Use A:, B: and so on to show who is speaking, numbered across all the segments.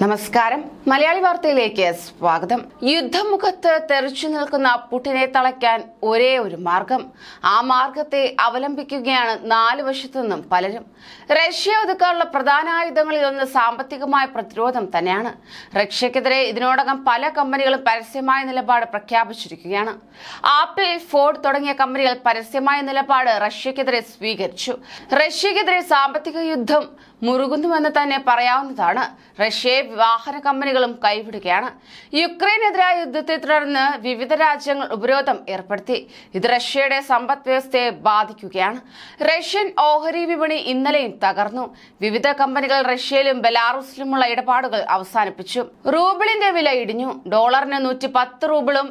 A: നമസ്കാരം മലയാളി വാർത്തയിലേക്ക് സ്വാഗതം യുദ്ധമുഖത്ത് തെറിച്ചു നിൽക്കുന്ന പുട്ടിനെ തളയ്ക്കാൻ ഒരേ ഒരു മാർഗം ആ മാർഗത്തെ അവലംബിക്കുകയാണ് നാല് വശത്തു നിന്നും പലരും റഷ്യ ഒതുക്കാനുള്ള പ്രധാന ആയുധങ്ങളിൽ ഒന്ന് സാമ്പത്തികമായ പ്രതിരോധം തന്നെയാണ് റഷ്യക്കെതിരെ ഇതിനോടകം പല കമ്പനികളും പരസ്യമായ നിലപാട് പ്രഖ്യാപിച്ചിരിക്കുകയാണ് ആപ്പിൾ ഫോർഡ് തുടങ്ങിയ കമ്പനികൾ പരസ്യമായ നിലപാട് റഷ്യക്കെതിരെ സ്വീകരിച്ചു റഷ്യക്കെതിരെ സാമ്പത്തിക യുദ്ധം മുറുകുന്നുവെന്ന് തന്നെ പറയാവുന്നതാണ് റഷ്യയെ വാഹന കമ്പനികളും കൈവിടുകയാണ് യുക്രൈനെതിരായ യുദ്ധത്തെ തുടർന്ന് വിവിധ രാജ്യങ്ങൾ ഉപരോധം ഏർപ്പെടുത്തി ഇത് റഷ്യയുടെ സമ്പദ് വ്യവസ്ഥയെ ബാധിക്കുകയാണ് റഷ്യൻ ഓഹരി വിപണി ഇന്നലെയും തകർന്നു വിവിധ കമ്പനികൾ റഷ്യയിലും ബലാറൂസിലുമുള്ള ഇടപാടുകൾ അവസാനിപ്പിച്ചു റൂബിളിന്റെ വില ഇടിഞ്ഞു ഡോളറിന് നൂറ്റി പത്ത് റൂബിളും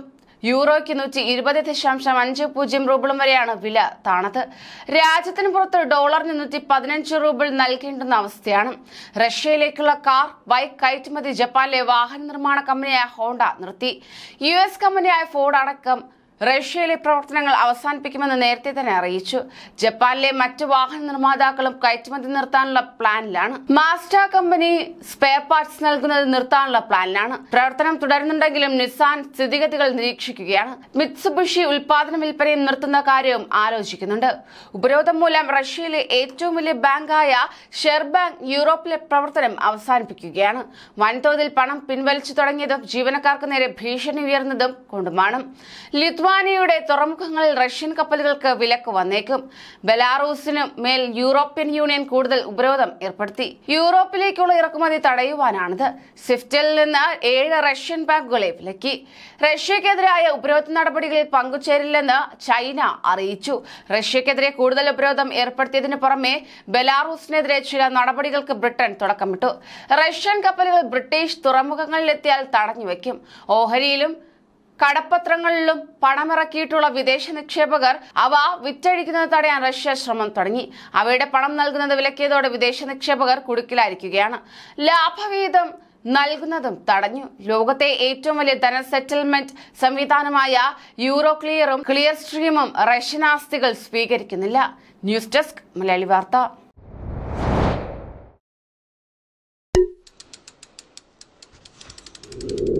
A: യൂറോയ്ക്ക് നൂറ്റി ഇരുപത് ദശാംശം അഞ്ച് പൂജ്യം റൂബിളും വരെയാണ് വില താണത് രാജ്യത്തിന് പുറത്ത് ഡോളറിന് നൂറ്റി പതിനഞ്ച് റൂബിൾ നൽകേണ്ടുന്ന അവസ്ഥയാണ് റഷ്യയിലേക്കുള്ള കാർ ബൈക്ക് കയറ്റുമതി ജപ്പാനിലെ വാഹന നിർമ്മാണ കമ്പനിയായ ഹോണ്ട നിർത്തി യു എസ് കമ്പനിയായ ഫോർഡ് അടക്കം റഷ്യയിലെ പ്രവർത്തനങ്ങൾ അവസാനിപ്പിക്കുമെന്ന് നേരത്തെ തന്നെ അറിയിച്ചു ജപ്പാനിലെ മറ്റ് വാഹന നിർമ്മാതാക്കളും കയറ്റുമതി നിർത്താനുള്ള പ്ലാനിലാണ് മാസ്റ്റ കമ്പനി സ്പെയർ പാർട്സ് നൽകുന്നത് നിർത്താനുള്ള പ്ലാനിലാണ് പ്രവർത്തനം തുടരുന്നുണ്ടെങ്കിലും നിസാൻ സ്ഥിതിഗതികൾ നിരീക്ഷിക്കുകയാണ് മിത്സുബിഷി ഉൽപാദന വിൽപ്പനയും നിർത്തുന്ന കാര്യവും ആലോചിക്കുന്നുണ്ട് ഉപരോധം മൂലം റഷ്യയിലെ ഏറ്റവും വലിയ ബാങ്കായ ഷെർ ബാങ്ക് യൂറോപ്പിലെ പ്രവർത്തനം അവസാനിപ്പിക്കുകയാണ് വൻതോതിൽ പണം പിൻവലിച്ചു തുടങ്ങിയതും ജീവനക്കാർക്ക് നേരെ ഭീഷണി ഉയർന്നതും കൊണ്ടുമാണ് ലിത്വ ലിത്വാനിയയുടെ തുറമുഖങ്ങളിൽ റഷ്യൻ കപ്പലുകൾക്ക് വിലക്ക് വന്നേക്കും ബെലാറൂസിന് മേൽ യൂറോപ്യൻ യൂണിയൻ കൂടുതൽ ഉപരോധം ഏർപ്പെടുത്തി യൂറോപ്പിലേക്കുള്ള ഇറക്കുമതി തടയുവാനാണിത് സ്വിഫ്റ്റിൽ നിന്ന് ഏഴ് റഷ്യൻ ബാങ്കുകളെ വിലക്കി റഷ്യക്കെതിരായ ഉപരോധ നടപടികളിൽ പങ്കുചേരില്ലെന്ന് ചൈന അറിയിച്ചു റഷ്യക്കെതിരെ കൂടുതൽ ഉപരോധം ഏർപ്പെടുത്തിയതിനു പുറമെ ബെലാറൂസിനെതിരെ ചില നടപടികൾക്ക് ബ്രിട്ടൻ തുടക്കമിട്ടു റഷ്യൻ കപ്പലുകൾ ബ്രിട്ടീഷ് തുറമുഖങ്ങളിലെത്തിയാൽ തടഞ്ഞുവെക്കും ഓഹരിയിലും കടപ്പത്രങ്ങളിലും പണമിറക്കിയിട്ടുള്ള വിദേശ നിക്ഷേപകർ അവ വിറ്റഴിക്കുന്നത് തടയാൻ റഷ്യ ശ്രമം തുടങ്ങി അവയുടെ പണം നൽകുന്നത് വിലക്കിയതോടെ വിദേശ നിക്ഷേപകർ കുടുക്കിലായിരിക്കുകയാണ് ലാഭവീതം നൽകുന്നതും തടഞ്ഞു ലോകത്തെ ഏറ്റവും വലിയ ധന സെറ്റിൽമെന്റ് സംവിധാനമായ യൂറോ ക്ലിയറും ക്ലിയർ സ്ട്രീമും റഷ്യൻ ആസ്തികൾ സ്വീകരിക്കുന്നില്ല ന്യൂസ് ഡെസ്ക് മലയാളി വാർത്ത